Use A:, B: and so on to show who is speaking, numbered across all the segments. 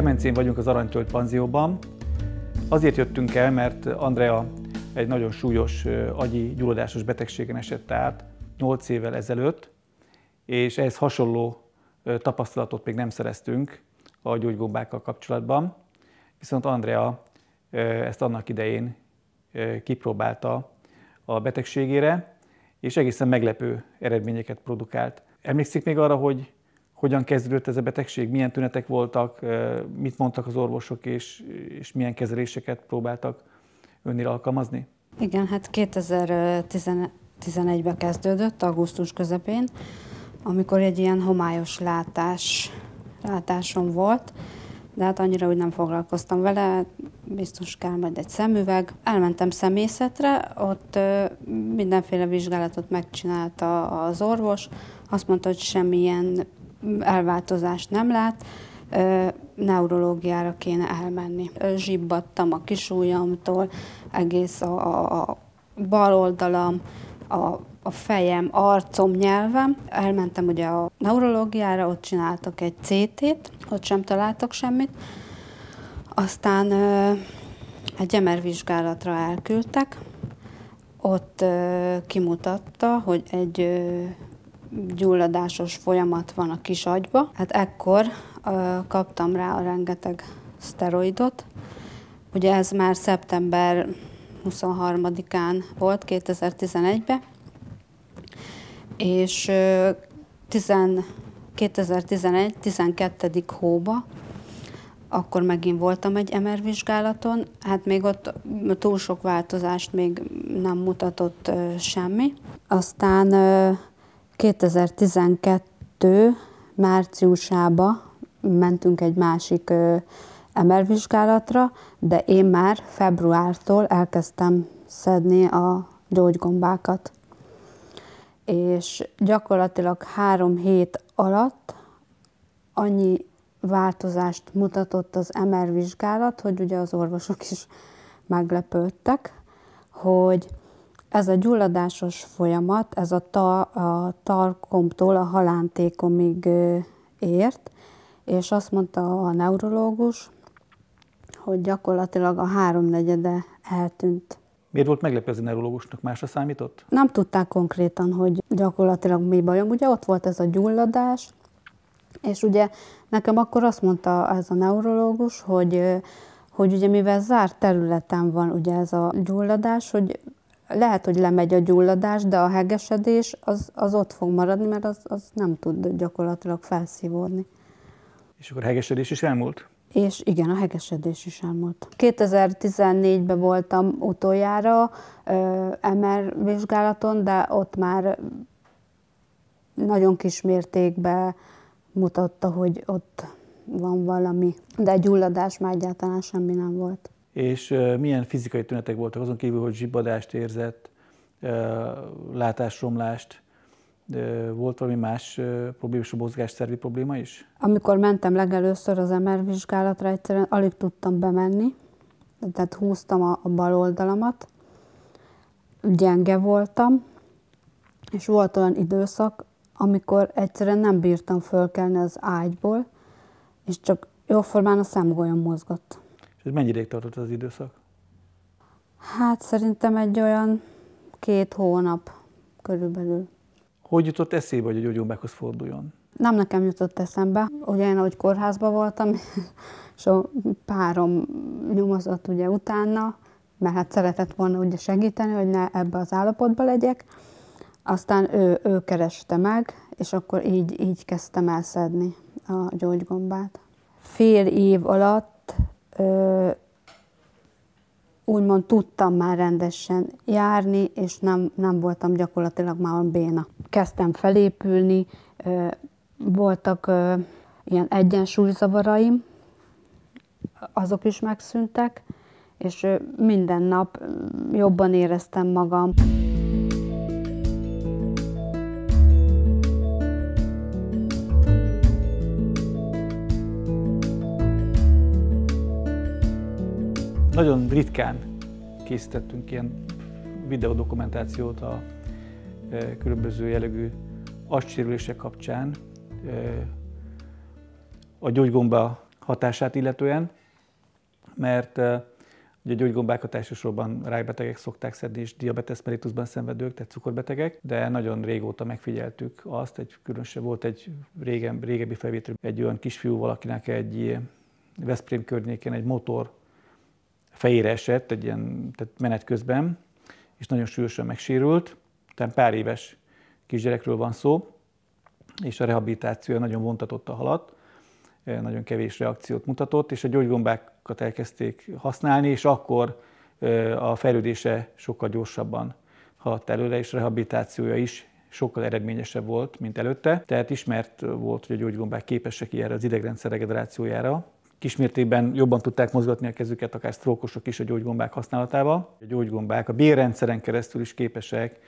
A: Kemencén vagyunk az Aranytölt panzióban. Azért jöttünk el, mert Andrea egy nagyon súlyos agyi gyulladásos betegségen esett át 8 évvel ezelőtt, és ehhez hasonló tapasztalatot még nem szereztünk a gyógygombákkal kapcsolatban. Viszont Andrea ezt annak idején kipróbálta a betegségére, és egészen meglepő eredményeket produkált. Emlékszik még arra, hogy hogyan kezdődött ez a betegség, milyen tünetek voltak, mit mondtak az orvosok, és, és milyen kezeléseket próbáltak
B: önnél alkalmazni? Igen, hát 2011-ben kezdődött, augusztus közepén, amikor egy ilyen homályos látás, látásom volt, de hát annyira úgy nem foglalkoztam vele, biztos kell majd egy szemüveg. Elmentem szemészetre, ott mindenféle vizsgálatot megcsinálta az orvos, azt mondta, hogy semmilyen elváltozást nem lát, neurológiára kéne elmenni. Zsibbadtam a kisujjamtól, egész a, a, a bal oldalam, a, a fejem, arcom, nyelvem. Elmentem ugye a neurológiára, ott csináltak egy CT-t, ott sem találtak semmit. Aztán ö, egy emervizsgálatra elküldtek, ott ö, kimutatta, hogy egy ö, gyulladásos folyamat van a kis agyba. Hát ekkor kaptam rá a rengeteg szteroidot. Ugye ez már szeptember 23-án volt 2011-ben, és 2011 12. hóba akkor megint voltam egy MR vizsgálaton, hát még ott túl sok változást még nem mutatott semmi. Aztán 2012 márciusába mentünk egy másik emelvizsgálatra, de én már februártól elkezdtem szedni a gyógygombákat. És gyakorlatilag három hét alatt annyi változást mutatott az MR vizsgálat, hogy ugye az orvosok is meglepődtek, hogy ez a gyulladásos folyamat, ez a, ta, a talkomtól a halántékomig ért, és azt mondta a neurológus, hogy gyakorlatilag a háromnegyede eltűnt.
A: Miért volt meglepő a neurológusnak? Másra számított?
B: Nem tudták konkrétan, hogy gyakorlatilag mi bajom. Ugye ott volt ez a gyulladás, és ugye nekem akkor azt mondta ez a neurológus, hogy hogy ugye mivel zárt területen van ugye ez a gyulladás, hogy lehet, hogy lemegy a gyulladás, de a hegesedés az, az ott fog maradni, mert az, az nem tud gyakorlatilag felszívódni.
A: És akkor a hegesedés
B: is elmúlt? És igen, a hegesedés is elmúlt. 2014-ben voltam utoljára MR vizsgálaton, de ott már nagyon kis mértékben mutatta, hogy ott van valami, de gyulladás már egyáltalán semmi nem volt
A: és milyen fizikai tünetek voltak, azon kívül, hogy zsibbadást érzett, látásromlást, volt valami más probléma, és mozgásszervi probléma is?
B: Amikor mentem legelőször az MR vizsgálatra, egyszerűen alig tudtam bemenni, tehát húztam a, a bal oldalamat, gyenge voltam, és volt olyan időszak, amikor egyszerűen nem bírtam fölkelni az ágyból, és csak jóformán a szemgolyom mozgott.
A: És ez mennyi ideig tartott az időszak?
B: Hát szerintem egy olyan két hónap körülbelül.
A: Hogy jutott eszébe, hogy a gyógyumbákhoz forduljon?
B: Nem nekem jutott eszembe. Ugye én, ahogy kórházban voltam, és a párom nyomozott ugye utána, mert hát szeretett volna ugye segíteni, hogy ne ebbe az állapotba legyek. Aztán ő, ő kereste meg, és akkor így, így kezdtem elszedni a gyógygombát. Fél év alatt ö, úgymond tudtam már rendesen járni, és nem, nem voltam gyakorlatilag már béna. Kezdtem felépülni, ö, voltak ö, ilyen egyensúlyzavaraim, azok is megszűntek, és ö, minden nap jobban éreztem magam.
A: Nagyon ritkán készítettünk ilyen videodokumentációt a különböző jellegű agysérülések kapcsán, a gyógygomba hatását illetően, mert ugye a gyógygombákat elsősorban rákbetegek szokták szedni, és diabetes mellitusban szenvedők, tehát cukorbetegek, de nagyon régóta megfigyeltük azt, egy különösen volt egy régen, régebbi felvétel egy olyan kisfiúval, akinek egy Veszprém környékén egy motor fejére esett egy ilyen tehát menet közben, és nagyon súlyosan megsérült. Tehát pár éves kisgyerekről van szó, és a rehabilitáció nagyon a halat, eh, nagyon kevés reakciót mutatott, és a gyógygombákat elkezdték használni, és akkor eh, a fejlődése sokkal gyorsabban haladt előre, és rehabilitációja is sokkal eredményesebb volt, mint előtte. Tehát ismert volt, hogy a gyógygombák képesek ilyenre az idegrendszer regenerációjára, kismértékben jobban tudták mozgatni a kezüket, akár sztrókosok is a gyógygombák használatával. A gyógygombák a bérrendszeren keresztül is képesek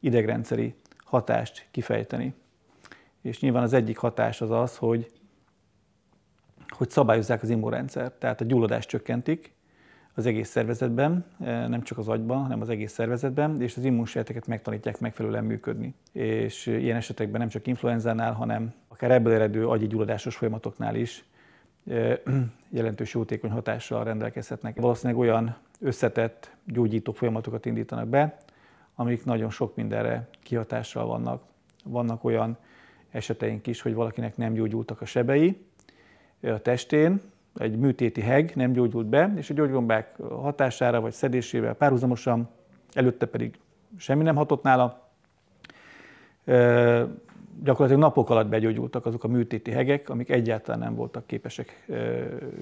A: idegrendszeri hatást kifejteni. És nyilván az egyik hatás az az, hogy, hogy szabályozzák az immunrendszert, tehát a gyulladást csökkentik az egész szervezetben, e, nem csak az agyban, hanem az egész szervezetben, és az immunsejteket megtanítják megfelelően működni. És ilyen esetekben nem csak influenzánál, hanem akár ebből eredő agyi gyulladásos folyamatoknál is jelentős jótékony hatással rendelkezhetnek. Valószínűleg olyan összetett gyógyító folyamatokat indítanak be, amik nagyon sok mindenre kihatással vannak. Vannak olyan eseteink is, hogy valakinek nem gyógyultak a sebei a testén, egy műtéti heg nem gyógyult be, és a gyógygombák hatására vagy szedésével párhuzamosan, előtte pedig semmi nem hatott nála, gyakorlatilag napok alatt begyógyultak azok a műtéti hegek, amik egyáltalán nem voltak képesek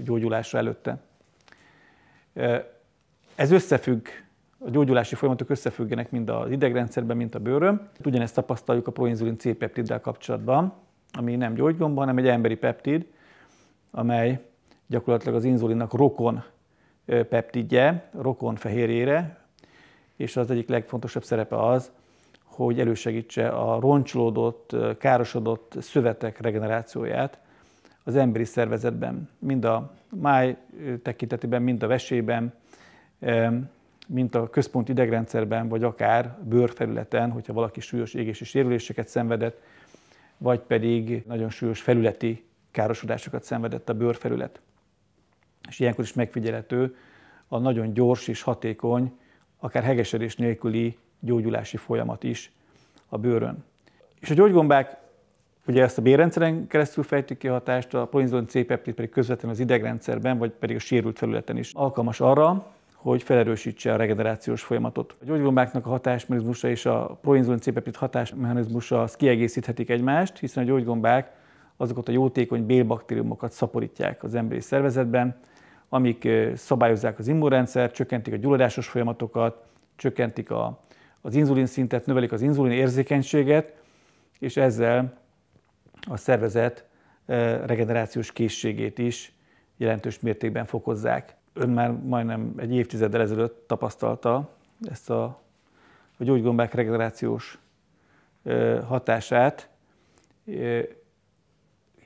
A: gyógyulásra előtte. Ez összefügg, a gyógyulási folyamatok összefüggenek mind az idegrendszerben, mind a bőrön. Ugyanezt tapasztaljuk a proinzulin C-peptiddel kapcsolatban, ami nem gyógygomba, hanem egy emberi peptid, amely gyakorlatilag az inzulinnak rokon peptidje, rokon fehérjére, és az egyik legfontosabb szerepe az, hogy elősegítse a roncsolódott, károsodott szövetek regenerációját az emberi szervezetben, mind a máj tekintetében, mind a vesében, mint a központi idegrendszerben, vagy akár bőrfelületen, hogyha valaki súlyos égési sérüléseket szenvedett, vagy pedig nagyon súlyos felületi károsodásokat szenvedett a bőrfelület. És ilyenkor is megfigyelhető a nagyon gyors és hatékony, akár hegesedés nélküli gyógyulási folyamat is a bőrön. És a gyógygombák ugye ezt a bérrendszeren keresztül fejtik ki a hatást, a proinzulin c pedig közvetlenül az idegrendszerben, vagy pedig a sérült felületen is alkalmas arra, hogy felerősítse a regenerációs folyamatot. A gyógygombáknak a hatásmechanizmusa és a proinzulin c hatásmechanizmusa az kiegészíthetik egymást, hiszen a gyógygombák azokat a jótékony bélbaktériumokat szaporítják az emberi szervezetben, amik eh, szabályozzák az immunrendszer, csökkentik a gyulladásos folyamatokat, csökkentik a az inzulin szintet, növelik az inzulin érzékenységet, és ezzel a szervezet regenerációs készségét is jelentős mértékben fokozzák. Ön már majdnem egy évtizeddel ezelőtt tapasztalta ezt a, a gyógygombák regenerációs hatását.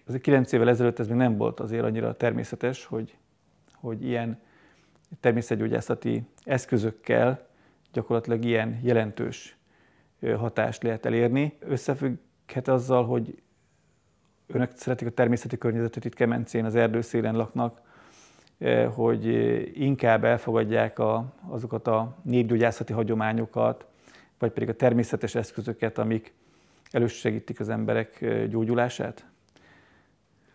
A: az 9 évvel ezelőtt ez még nem volt azért annyira természetes, hogy, hogy ilyen természetgyógyászati eszközökkel gyakorlatilag ilyen jelentős hatást lehet elérni. Összefügghet azzal, hogy önök szeretik a természeti környezetet, itt Kemencén, az erdőszélen laknak, hogy inkább elfogadják a, azokat a népgyógyászati hagyományokat, vagy pedig a természetes eszközöket, amik elősegítik az emberek gyógyulását?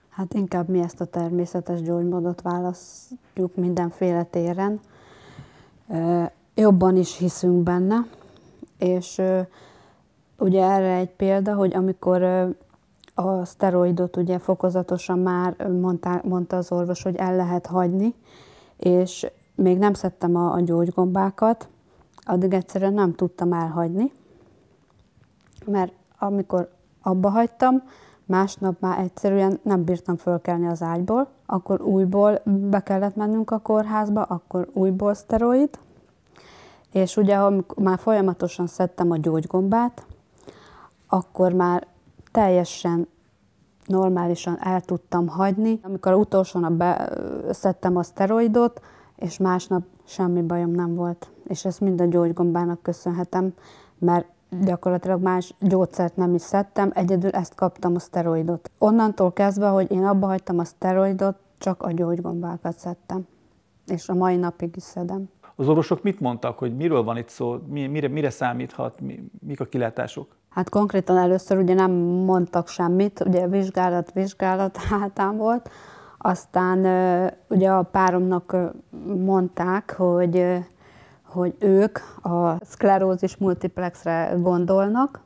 B: Hát inkább mi ezt a természetes gyógymódot választjuk mindenféle téren jobban is hiszünk benne, és ugye erre egy példa, hogy amikor a szteroidot ugye fokozatosan már mondta, mondta az orvos, hogy el lehet hagyni, és még nem szedtem a, a gyógygombákat, addig egyszerűen nem tudtam elhagyni, mert amikor abba hagytam, másnap már egyszerűen nem bírtam fölkelni az ágyból, akkor újból be kellett mennünk a kórházba, akkor újból szteroid, és ugye, ha már folyamatosan szedtem a gyógygombát, akkor már teljesen normálisan el tudtam hagyni. Amikor utolsó nap szedtem a szteroidot, és másnap semmi bajom nem volt. És ezt mind a gyógygombának köszönhetem, mert gyakorlatilag más gyógyszert nem is szedtem, egyedül ezt kaptam a szteroidot. Onnantól kezdve, hogy én abba hagytam a szteroidot, csak a gyógygombákat szedtem, és a mai napig is szedem.
A: Az orvosok mit mondtak, hogy miről van itt szó, mire, mire számíthat, mi, mik a kilátások?
B: Hát konkrétan először ugye nem mondtak semmit, ugye vizsgálat, vizsgálat hátán volt, aztán ugye a páromnak mondták, hogy, hogy ők a szklerózis multiplexre gondolnak,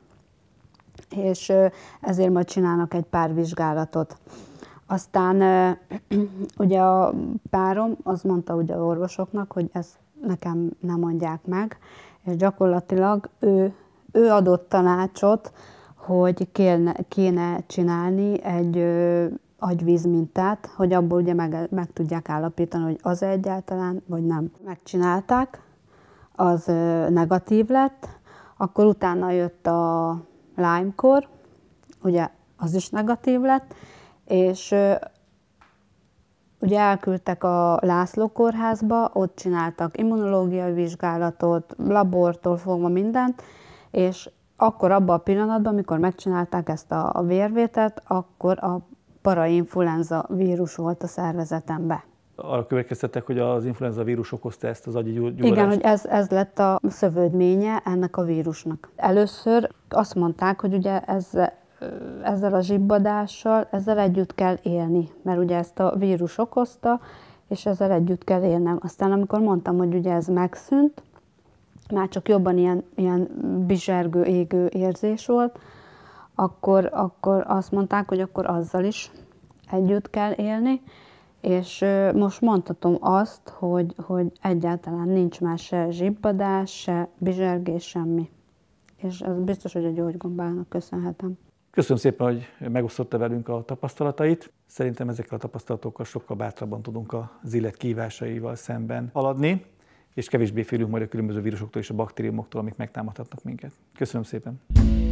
B: és ezért majd csinálnak egy pár vizsgálatot. Aztán ugye a párom az mondta ugye a orvosoknak, hogy ezt nekem nem mondják meg, és gyakorlatilag ő, ő adott tanácsot, hogy kéne, kéne csinálni egy ö, agyvízmintát, hogy abból ugye meg, meg tudják állapítani, hogy az -e egyáltalán, vagy nem. Megcsinálták, az ö, negatív lett, akkor utána jött a Lyme-kor, ugye az is negatív lett, és Ugye elküldtek a László kórházba, ott csináltak immunológiai vizsgálatot, labortól fogva mindent, és akkor abban a pillanatban, amikor megcsinálták ezt a, vérvételt, akkor a parainfluenza vírus volt a szervezetembe.
A: Arra következtetek, hogy az influenza vírus okozta ezt az agyi gyulladást? Igen, hogy ez,
B: ez lett a szövődménye ennek a vírusnak. Először azt mondták, hogy ugye ez ezzel a zsibbadással, ezzel együtt kell élni, mert ugye ezt a vírus okozta, és ezzel együtt kell élnem. Aztán amikor mondtam, hogy ugye ez megszűnt, már csak jobban ilyen, ilyen bizsergő, égő érzés volt, akkor, akkor azt mondták, hogy akkor azzal is együtt kell élni, és most mondhatom azt, hogy, hogy egyáltalán nincs már se zsibbadás, se bizsergés, semmi. És ez biztos, hogy a gyógygombának köszönhetem.
A: Köszönöm szépen, hogy megosztotta velünk a tapasztalatait. Szerintem ezekkel a tapasztalatokkal sokkal bátrabban tudunk az élet kívásaival szemben haladni, és kevésbé félünk majd a különböző vírusoktól és a baktériumoktól, amik megtámadhatnak minket. Köszönöm szépen!